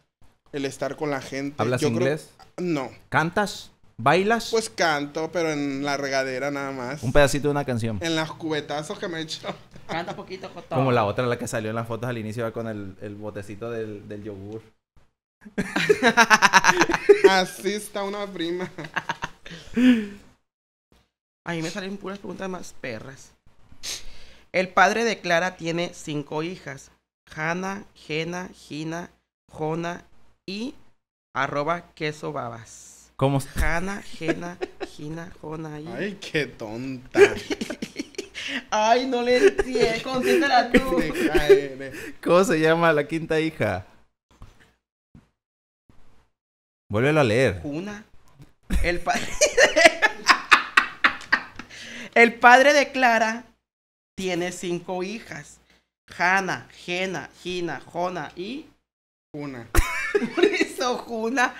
el estar con la gente. ¿Hablas inglés? No. ¿Cantas? ¿Bailas? Pues canto, pero en la regadera nada más. Un pedacito de una canción. En las cubetazos que me he hecho. Canta poquito, todo. Como la otra, la que salió en las fotos al inicio con el, botecito del, yogur. Así está una prima. A mí me salen puras preguntas más perras. El padre de Clara tiene cinco hijas. Hannah, Jena, Gina, Jona y Arroba queso babas. ¿Cómo? Jana, Jena, Gina, Jona. Ay, qué tonta. Ay, no le entiendo. tú. ¿Cómo se llama la quinta hija? Vuélvelo a leer. Una. El padre. El padre de Clara tiene cinco hijas. Hanna, Jena, Gina, Jona y... Una. Juna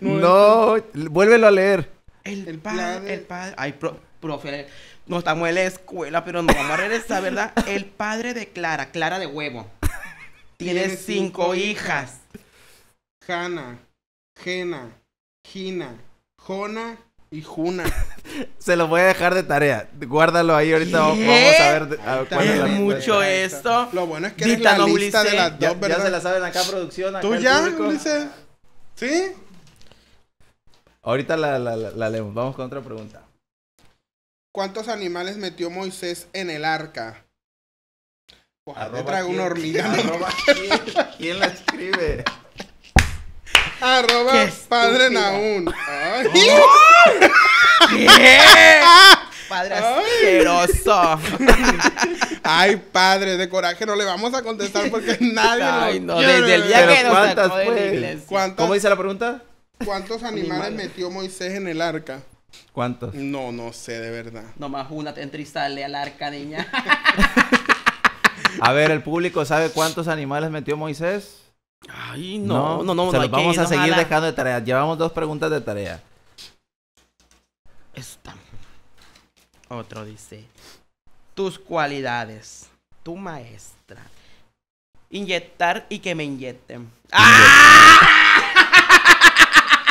No, vuélvelo a leer. El, padre, el padre. Ay, profe, no estamos en la escuela, pero no vamos a esta, ¿verdad? El padre de Clara, Clara de huevo. Tiene cinco, hijas. Jana, Jena, Gina, Jona y Juna. Se lo voy a dejar de tarea. Guárdalo ahí ahorita. Vamos a ver. A es mucho esto. Lo bueno es que la lista de las dos, ¿verdad? Ya, se la saben acá producción. ¿Tú ya, Ulises? ¿Sí? Ahorita la, leemos. Vamos con otra pregunta. ¿Cuántos animales metió Moisés en el arca? Pues, una hormiga. ¿quién? la escribe? Arroba Padre Naún. Oh. ¿Qué? padre asqueroso. Ay, padre, de coraje no le vamos a contestar porque nadie Ay, no, desde el día que nos pues? ¿cuántas, ¿Cómo dice la pregunta? ¿Cuántos animales metió Moisés en el arca? ¿Cuántos? No, no sé, de verdad. Nomás una te al arca, niña. A ver, el público sabe cuántos animales metió Moisés. Ay, no, no, no. no Se los vamos a seguir dejando de tarea. Llevamos dos preguntas de tarea. también otro dice, tus cualidades, tu maestra. Inyectar y que me inyecten. ¡Ah!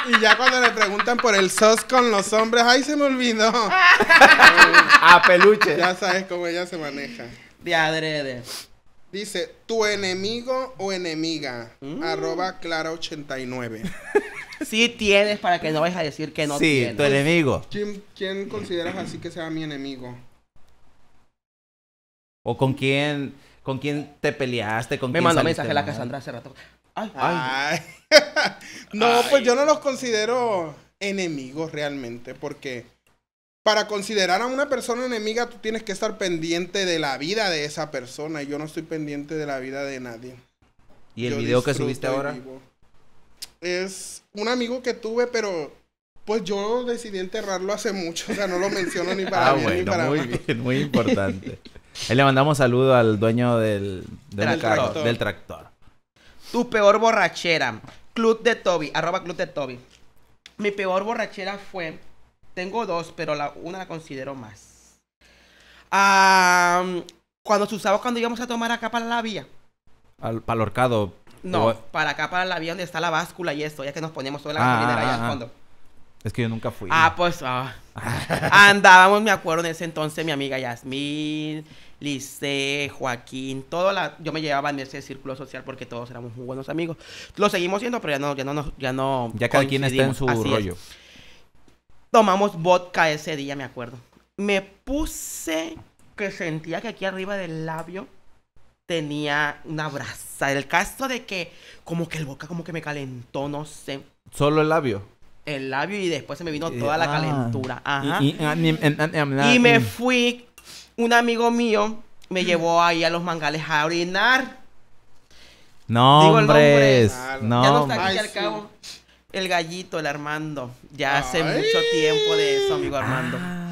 Y ya cuando le preguntan por el SOS con los hombres, ¡ay, se me olvidó! A peluche. Ya sabes cómo ella se maneja. De adrede. Dice, tu enemigo o enemiga, mm. arroba clara89. sí tienes para que no vayas a decir que no tienes. Sí, tu enemigo. ¿Quién, consideras así que sea mi enemigo? ¿O con quién, con quién te peleaste? Con Me mandó mensaje a la Casandra hace rato. Ay, ay. no, pues yo no los considero enemigos realmente porque para considerar a una persona enemiga, tú tienes que estar pendiente de la vida de esa persona. Y yo no estoy pendiente de la vida de nadie. ¿Y el video que subiste ahora? Es un amigo que tuve, pero pues yo decidí enterrarlo hace mucho. O sea, no lo menciono ni para ah, ni para muy bien, muy importante. Ahí le mandamos saludo al dueño del, del, tractor. del tractor. Tu peor borrachera. Club de Toby. Arroba Club de Toby. Mi peor borrachera fue tengo dos, pero la, una la considero más. ¿Cuándo cuando se usaba cuando íbamos a tomar acá para la vía. Al, para el horcado. No, para acá, para la vía donde está la báscula y eso, ya que nos poníamos toda la ah, allá al fondo. Es que yo nunca fui. Ah, pues ah. andábamos, me acuerdo en ese entonces, mi amiga Yasmin, Lice, Joaquín, todo la, yo me llevaba en ese círculo social porque todos éramos muy buenos amigos. Lo seguimos siendo, pero ya no, ya no, ya no. Ya cada quien está en su rollo tomamos vodka ese día, me acuerdo. Me puse que sentía que aquí arriba del labio tenía una brasa. El caso de que como que el boca como que me calentó, no sé. ¿Solo el labio? El labio y después se me vino eh, toda la ah. calentura. Ajá. Y ah, me fui, un amigo mío me llevó ahí a los mangales a orinar. No, Digo ya no está aquí al cabo. El gallito, el Armando. Ya hace mucho tiempo de eso, amigo Armando. Ah.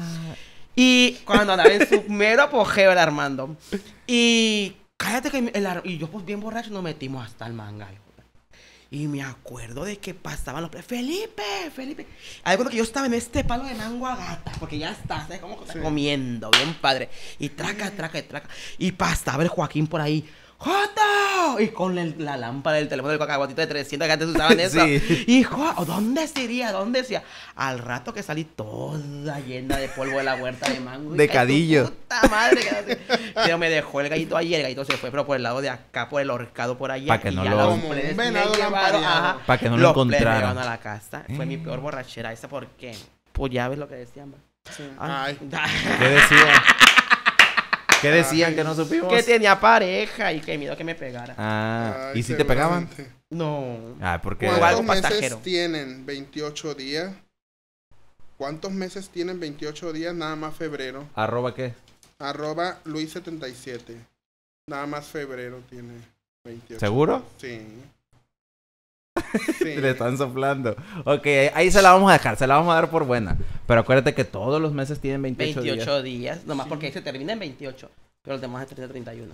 Y cuando andaba en su mero apogeo el Armando. Y cállate que el y yo pues bien borracho nos metimos hasta el manga. Y me acuerdo de que pasaban los... Felipe, Felipe. algo que yo estaba en este palo de mango a gata, porque ya está, ¿sabes cómo? comiendo, bien padre. Y traca, traca, traca. Y pasaba el Joaquín por ahí. Y con la lámpara del teléfono del cacahuatito de 300 que antes usaban eso. Hijo ¿dónde sería? ¿Dónde se Al rato que salí toda llena de polvo de la huerta de mango. De cadillo. Puta madre. pero me dejó el gallito ayer. El gallito se fue, pero por el lado de acá, por el horcado por allá. Para que, no lo... Para que no lo encontraran. a la casa. Fue mi peor eh. borrachera. ¿Esa por qué? Pues ya ves lo que decían, ah, Ay. ¿Qué decía? ¿Qué decían que no supimos? Que tenía pareja y que miedo que me pegara. Ah, ¿y si te pegaban? No. Ah, porque ¿Cuántos meses pasajero? tienen 28 días? ¿Cuántos meses tienen 28 días? Nada más febrero. ¿Arroba qué? Arroba Luis77. Nada más febrero tiene 28. ¿Seguro? Sí. Le están soplando. Ok, ahí se la vamos a dejar, se la vamos a dar por buena. Pero acuérdate que todos los meses tienen 28, días. Nomás porque porque se termina en 28, pero los demás es termina 31.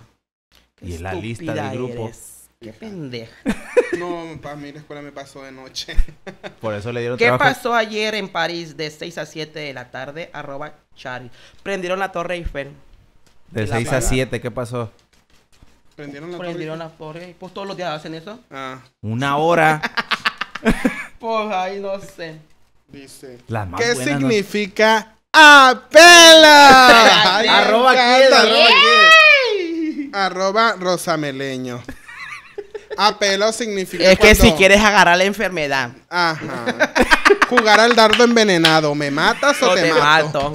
y la lista del grupo. Eres. Qué pendeja. No, papá, mi escuela me pasó de noche. Por eso le dieron ¿Qué pasó ayer en París de 6 a 7 de la tarde? Arroba Charlie. Prendieron la Torre Eiffel. De 6 a 7, ¿qué pasó? Prendieron la Pues todos los días hacen eso. Ah. Una hora. pues ahí no sé. Dice. ¿Qué significa apela? Arroba me arroba Arroba rosameleño. Apelo significa. Es que si quieres agarrar la enfermedad. Ajá. Jugar al dardo envenenado. ¿Me matas o, te, te mato?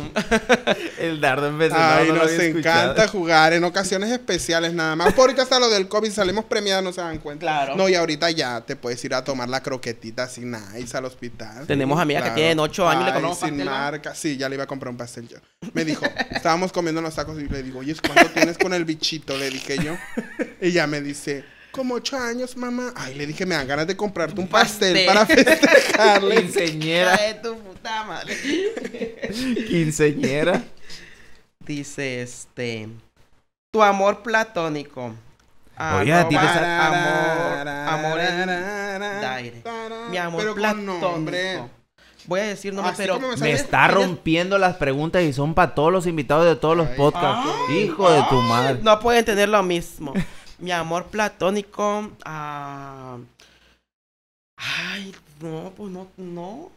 El dardo envenenado. Ay, nos encanta jugar en ocasiones especiales nada más. por ahorita hasta lo del COVID salimos premiados no se dan cuenta. Claro. No, y ahorita ya te puedes ir a tomar la croquetita sin nice al hospital. Tenemos amigas claro. que tienen 8 años le compramos sin marca. Sí, ya le iba a comprar un pastel yo. Me dijo, estábamos comiendo los tacos y le digo, oye, ¿cuánto tienes con el bichito? Le dije yo. Y Ella me dice como ocho años, mamá. Ay, le dije, me dan ganas de comprarte un pastel, para festejarle. Quinceñera. de tu puta madre. Quinceñera. Dice este. Tu amor platónico. Oye, a ti Amor, amor Mi amor platónico. Voy a decir nomás, pero me, está rompiendo las preguntas y son para todos los invitados de todos los podcasts. Hijo de tu madre. No pueden tener lo mismo. mi amor platónico a... Ah, ay, no, pues no, no.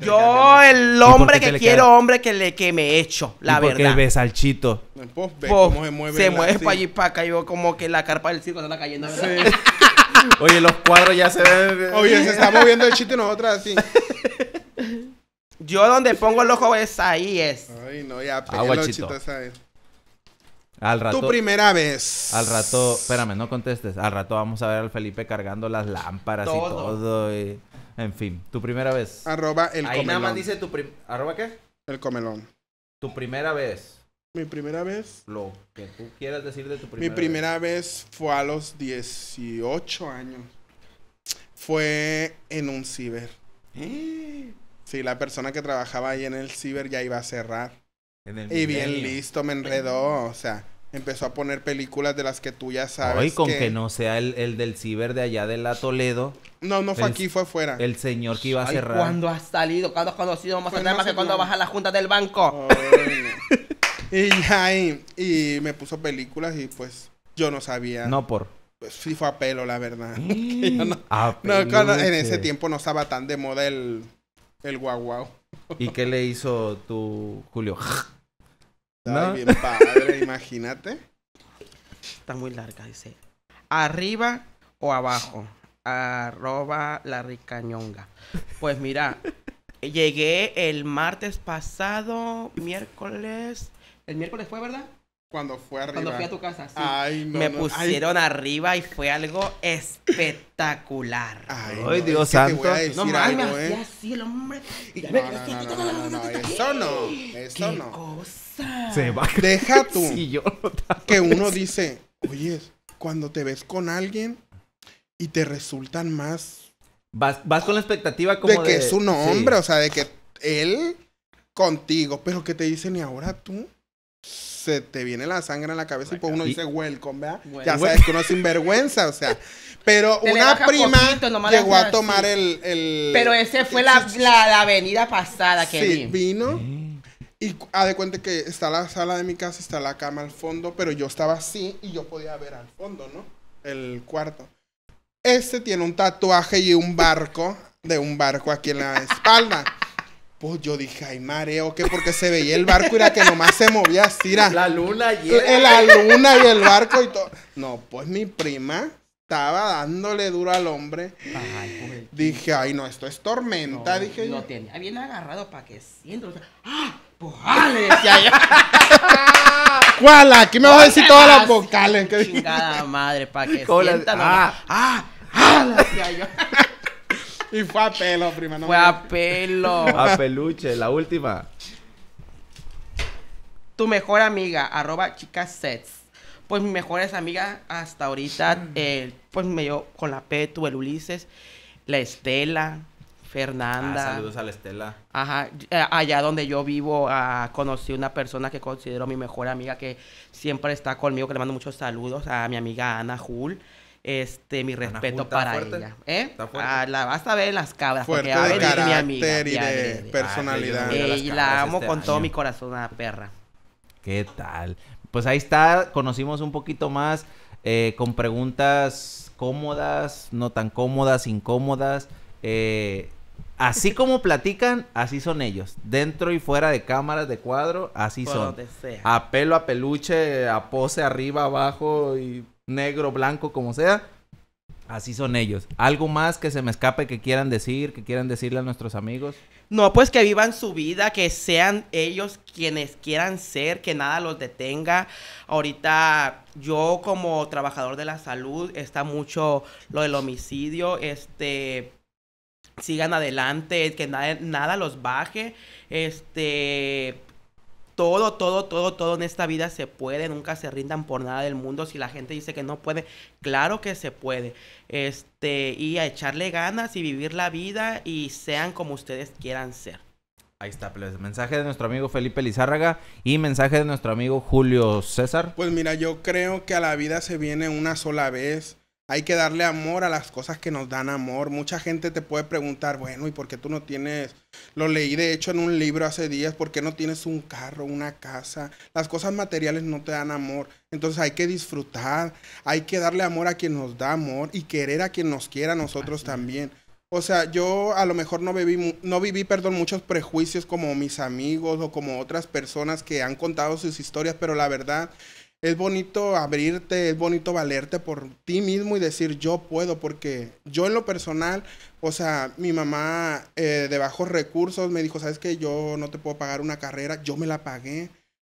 Yo, el hombre que quiero, hombre que me echo, la verdad. Porque el salchito. Pues, pues ve pues, cómo se mueve. Se mueve para allí y para acá. Yo como que la carpa del circo se está cayendo. Sí. Oye, los cuadros ya se ven. Oye, se está moviendo el chito y nosotras así. Yo donde pongo el ojo es ahí es. Ay, no, ya pegué chito chitos, ahí. Al rato. Tu primera vez. Al rato, espérame, no contestes. Al rato vamos a ver al Felipe cargando las lámparas y todo. en fin, tu primera vez. Arroba el comelón. dice tu ¿Arroba qué? El comelón. Tu primera vez. Mi primera vez. Lo que tú quieras decir de tu primera vez. Mi primera vez. fue a los 18 años. Fue en un ciber. ¿Eh? Sí, la persona que trabajaba ahí en el ciber ya iba a cerrar y bien listo, me enredó, o sea. Empezó a poner películas de las que tú ya sabes. Hoy con que... no sea el, del ciber de allá de la Toledo. No, no fue aquí, fue afuera. El señor que iba a cerrar. ¿Cuándo has salido? ¿Cuándo has conocido más pues más que cuando vas a la junta del banco? y ya, y, me puso películas y pues yo no sabía. No por. Pues sí fue a pelo, la verdad. Mm, en ese tiempo no estaba tan de moda el, el guau guau. ¿Y qué le hizo tu Julio? Está padre, imagínate. Está muy larga, dice. ¿Arriba o abajo? Arroba la ricañonga. Pues mira, llegué el martes pasado, miércoles. El miércoles fue, ¿verdad? Cuando fue arriba. Cuando fui a tu casa, sí. Ay, no, me pusieron arriba y fue algo espectacular. Ay, Dios santo. no mames, eh. así el hombre. No, no, no, eso no, eso ¿Qué no. Cosa? Se va. Deja tú. si yo que uno dice, "Oye, cuando te ves con alguien y te resultan más vas, con la expectativa como de, de... que es un hombre, o sea, de que él contigo, pero que te dicen, "¿Y ahora tú?" se te viene la sangre en la cabeza y pues uno dice welcome, ¿verdad? Ya sabes que uno es sinvergüenza, o sea. Pero una prima llegó a tomar el, Pero ese fue la, la, avenida pasada que sí, vino. Y a de cuenta que está la sala de mi casa, está la cama al fondo, pero yo estaba así y yo podía ver al fondo, ¿no? El cuarto. Este tiene un tatuaje y un barco, de un barco aquí en la espalda. Pues yo dije, ay, mareo, ¿qué? porque se veía el barco y era que nomás se movía así. La luna y el... La luna y el barco y todo. No, pues mi prima estaba dándole duro al hombre. Ay, pues Dije, ay, no, esto es tormenta. dije dije, no tiene. tenía agarrado para que sienta. ¡Ah! Pues ah, decía yo. ¿Cuál? Aquí me vas a decir todas las vocales. Chingada madre, para que sienta. Ah, ah, ah, decía yo. Y fue a pelo, prima. No fue a pelo. A peluche, la última. Tu mejor amiga, arroba chicas sets. Pues mi mejores amiga hasta ahorita, eh, pues me dio con la p tu el Ulises, la Estela, Fernanda. Ah, saludos a la Estela. Ajá, eh, allá donde yo vivo ah, conocí una persona que considero mi mejor amiga que siempre está conmigo, que le mando muchos saludos a mi amiga Ana Jul. Este, mi respeto para ella. ¿Eh? Ah, la vas ver las cabras. Fuerte mi amiga. Y de personalidad. y la amo este con todo mi corazón a perra. ¿Qué tal? Pues ahí está, conocimos un poquito más eh, con preguntas cómodas, no tan cómodas, incómodas. Eh, así como platican, así son ellos. Dentro y fuera de cámaras de cuadro, así son. A pelo, a peluche, a pose arriba, abajo y negro, blanco, como sea. Así son ellos. ¿Algo más que se me escape que quieran decir, que quieran decirle a nuestros amigos? No, pues que vivan su vida, que sean ellos quienes quieran ser, que nada los detenga. Ahorita yo como trabajador de la salud está mucho lo del homicidio, este sigan adelante, que nada, nada los baje, este todo, todo, todo, todo en esta vida se puede, nunca se rindan por nada del mundo. Si la gente dice que no puede, claro que se puede. Este, y a echarle ganas y vivir la vida y sean como ustedes quieran ser. Ahí está, pues, mensaje de nuestro amigo Felipe Lizárraga y mensaje de nuestro amigo Julio César. Pues mira, yo creo que a la vida se viene una sola vez hay que darle amor a las cosas que nos dan amor. Mucha gente te puede preguntar, bueno, ¿y por qué tú no tienes? Lo leí de hecho en un libro hace días, ¿por qué no tienes un carro, una casa? Las cosas materiales no te dan amor. Entonces hay que disfrutar, hay que darle amor a quien nos da amor y querer a quien nos quiera a nosotros también. O sea, yo a lo mejor no viví, no viví, perdón, muchos prejuicios como mis amigos o como otras personas que han contado sus historias, pero la verdad es bonito abrirte, es bonito valerte por ti mismo y decir yo puedo, porque yo en lo personal, o sea, mi mamá eh, de bajos recursos me dijo, sabes que yo no te puedo pagar una carrera, yo me la pagué,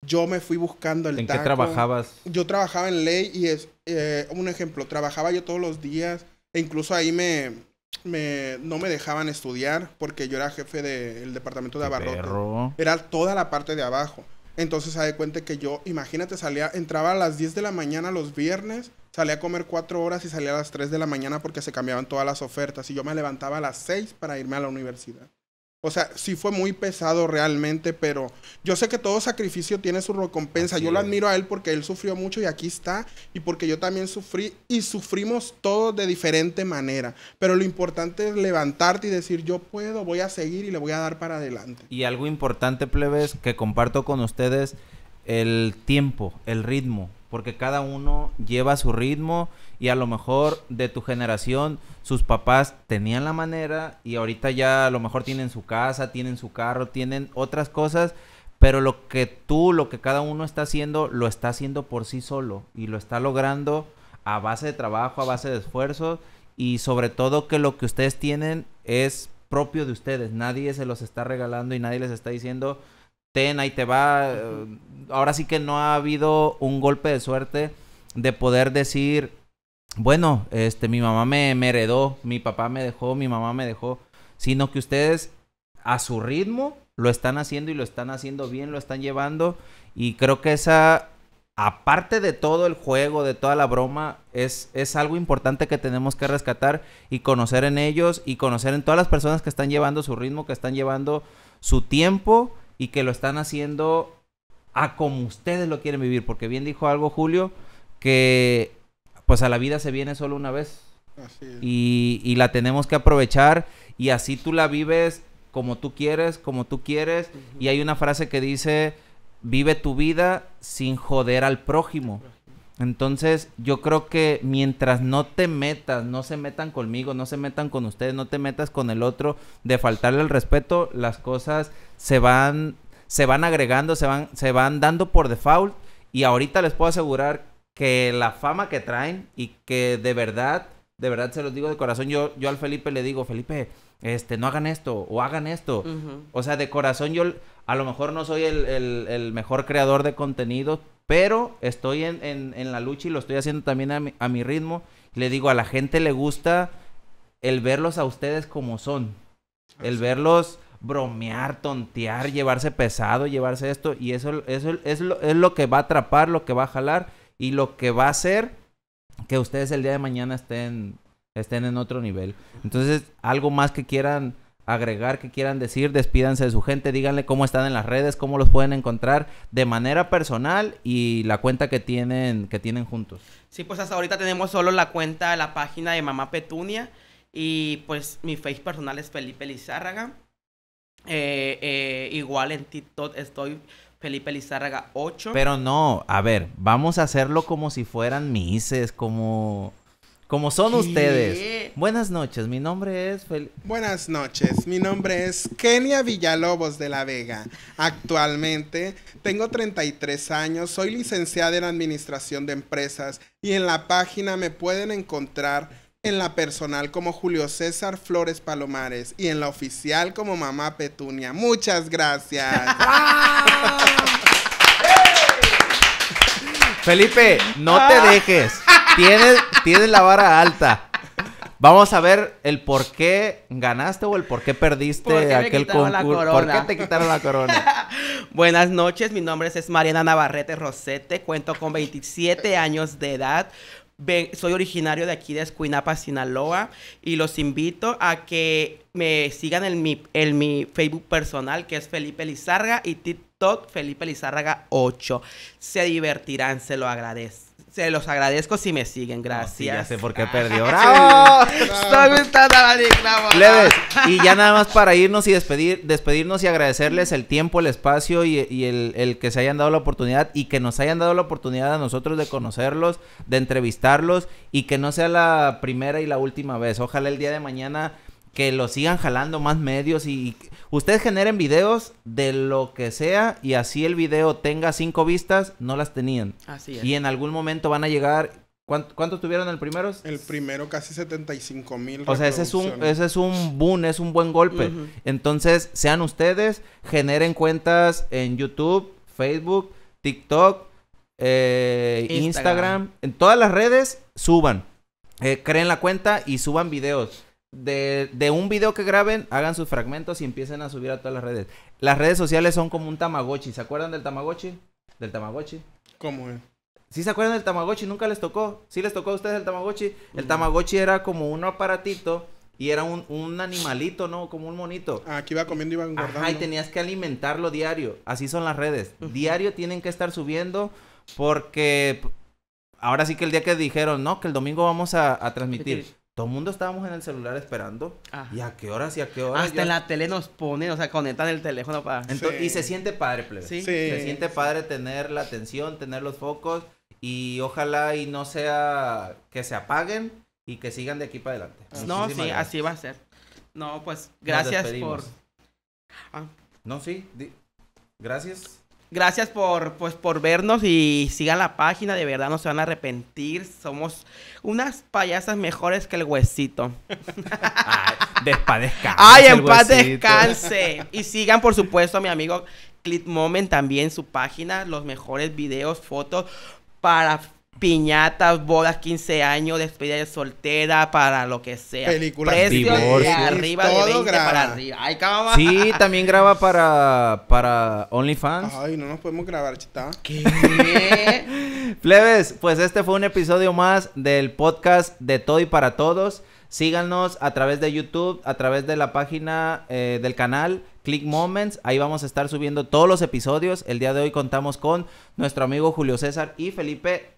yo me fui buscando el... ¿En qué trabajabas? Yo trabajaba en ley y es eh, un ejemplo, trabajaba yo todos los días e incluso ahí me, no me dejaban estudiar porque yo era jefe del departamento de Abarroto, Era toda la parte de abajo. Entonces, se da cuenta que yo, imagínate, salía, entraba a las 10 de la mañana los viernes, salía a comer 4 horas y salía a las 3 de la mañana porque se cambiaban todas las ofertas. Y yo me levantaba a las 6 para irme a la universidad. O sea, sí fue muy pesado realmente, pero yo sé que todo sacrificio tiene su recompensa. yo lo admiro a él porque él sufrió mucho y aquí está, y porque yo también sufrí y sufrimos todos de diferente manera. Pero lo importante es levantarte y decir, yo puedo, voy a seguir y le voy a dar para adelante. Y algo importante, plebes, que comparto con ustedes, el tiempo, el ritmo porque cada uno lleva su ritmo y a lo mejor de tu generación sus papás tenían la manera y ahorita ya a lo mejor tienen su casa, tienen su carro, tienen otras cosas, pero lo que tú, lo que cada uno está haciendo, lo está haciendo por sí solo y lo está logrando a base de trabajo, a base de esfuerzos y sobre todo que lo que ustedes tienen es propio de ustedes, nadie se los está regalando y nadie les está diciendo ten, ahí te va. Ahora sí que no ha habido un golpe de suerte de poder decir, bueno, este, mi mamá me, heredó, mi papá me dejó, mi mamá me dejó, sino que ustedes a su ritmo lo están haciendo y lo están haciendo bien, lo están llevando y creo que esa aparte de todo el juego, de toda la broma, es, es, algo importante que tenemos que rescatar y conocer en ellos y conocer en todas las personas que están llevando su ritmo, que están llevando su tiempo y que lo están haciendo a como ustedes lo quieren vivir, porque bien dijo algo Julio, que pues a la vida se viene solo una vez Y, la tenemos que aprovechar y así tú la vives como tú quieres, como tú quieres, y hay una frase que dice, vive tu vida sin joder al prójimo. Entonces, yo creo que mientras no te metas, no se metan conmigo, no se metan con ustedes, no te metas con el otro, de faltarle el respeto, las cosas se van, se van agregando, se van, se van dando por default. Y ahorita les puedo asegurar que la fama que traen y que de verdad, de verdad se los digo de corazón, yo, yo al Felipe le digo, Felipe, este, no hagan esto o hagan esto. O sea, de corazón yo a lo mejor no soy el, mejor creador de contenido, pero estoy en, la lucha y lo estoy haciendo también a mi, ritmo. Le digo, a la gente le gusta el verlos a ustedes como son, el verlos bromear, tontear, llevarse pesado, llevarse esto, y eso, es, lo, es lo que va a atrapar, lo que va a jalar y lo que va a hacer que ustedes el día de mañana estén estén en otro nivel. Entonces, algo más que quieran agregar, que quieran decir, despídanse de su gente, díganle cómo están en las redes, cómo los pueden encontrar de manera personal y la cuenta que tienen, que tienen juntos. Sí, pues hasta ahorita tenemos solo la cuenta, la página de Mamá Petunia y pues mi face personal es Felipe Lizárraga. Eh, eh, igual en TikTok estoy Felipe Lizárraga 8. Pero no, a ver, vamos a hacerlo como si fueran mises, como como son ustedes. Buenas noches, mi nombre es... Buenas noches, mi nombre es Kenia Villalobos de la Vega. Actualmente tengo 33 años, soy licenciada en Administración de Empresas y en la página me pueden encontrar en la personal como Julio César Flores Palomares y en la oficial como Mamá Petunia. Muchas gracias. Felipe, no te ah. dejes tienes, la vara alta. Vamos a ver el por qué ganaste o el por qué perdiste aquel concurso. ¿Por qué te quitaron la corona? Buenas noches, mi nombre es Mariana Navarrete Rosete, cuento con 27 años de edad. soy originario de aquí de Escuinapa, Sinaloa, y los invito a que me sigan en mi, en mi Facebook personal, que es Felipe Lizárraga, y TikTok Felipe Lizarraga 8. Se divertirán, se lo agradezco. Se los agradezco si me siguen, gracias. porque ya sé por qué perdió. ¡Bravo! Leves. Y ya nada más para irnos y despedir, despedirnos y agradecerles el tiempo, el espacio y, el, que se hayan dado la oportunidad y que nos hayan dado la oportunidad a nosotros de conocerlos, de entrevistarlos y que no sea la primera y la última vez. Ojalá el día de mañana que lo sigan jalando más medios y, ustedes generen videos de lo que sea y así el video tenga cinco vistas, no las tenían. Así es. Y en algún momento van a llegar ¿Cuántos cuánto tuvieron el primero? El primero casi 75 mil. O sea, ese es, un, ese es un boom, es un buen golpe. Entonces, sean ustedes, generen cuentas en YouTube, Facebook, TikTok, eh, Instagram. en todas las redes, suban. Eh, creen la cuenta y suban videos de, de, un video que graben, hagan sus fragmentos y empiecen a subir a todas las redes. Las redes sociales son como un Tamagotchi. ¿Se acuerdan del Tamagotchi? ¿Del Tamagotchi? ¿Cómo es? Eh? ¿Sí se acuerdan del Tamagotchi? ¿Nunca les tocó? ¿Sí les tocó a ustedes el Tamagotchi? El mm. Tamagotchi era como un aparatito y era un, animalito, ¿no? Como un monito. Ah, que iba comiendo y iba engordando. Ajá, y tenías que alimentarlo diario. Así son las redes. Diario tienen que estar subiendo porque ahora sí que el día que dijeron, no, que el domingo vamos a, a transmitir. Todo el mundo estábamos en el celular esperando. ¿Y a qué horas? ¿Y a qué horas? Hasta la tele nos ponen, o sea, conectan el teléfono para... Y se siente padre, plebe. ¿Sí? Se siente padre tener la atención, tener los focos y ojalá y no sea que se apaguen y que sigan de aquí para adelante. no, sí, así va a ser. No, pues gracias por... Ah. No, sí. Gracias. Gracias por, pues, por vernos y sigan la página, de verdad no se van a arrepentir. Somos unas payasas mejores que el huesito. Ay, Ay, en paz descanse. Y sigan, por supuesto, a mi amigo Clip Moment también su página, los mejores videos, fotos para piñatas, bodas, 15 años, despedida de soltera, para lo que sea. Películas, divorcios, arriba todo de para Sí, también graba para, para OnlyFans. Ay, no nos podemos grabar, chita. ¿Qué? Plebes, pues este fue un episodio más del podcast de Todo y para Todos. Síganos a través de YouTube, a través de la página eh, del canal Click Moments. Ahí vamos a estar subiendo todos los episodios. El día de hoy contamos con nuestro amigo Julio César y Felipe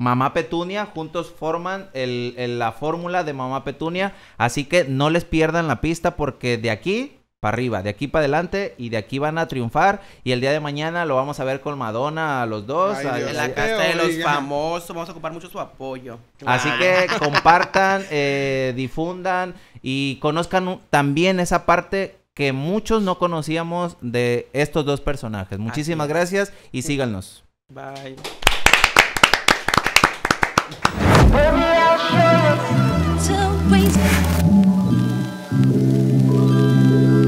Mamá Petunia, juntos forman la fórmula de Mamá Petunia, así que no les pierdan la pista porque de aquí para arriba, de aquí para adelante y de aquí van a triunfar y el día de mañana lo vamos a ver con Madonna a los dos, en la casa de los famosos, vamos a ocupar mucho su apoyo. Así que compartan, eh, difundan y conozcan también esa parte que muchos no conocíamos de estos dos personajes. Muchísimas gracias y síganos. Bye. Vamos!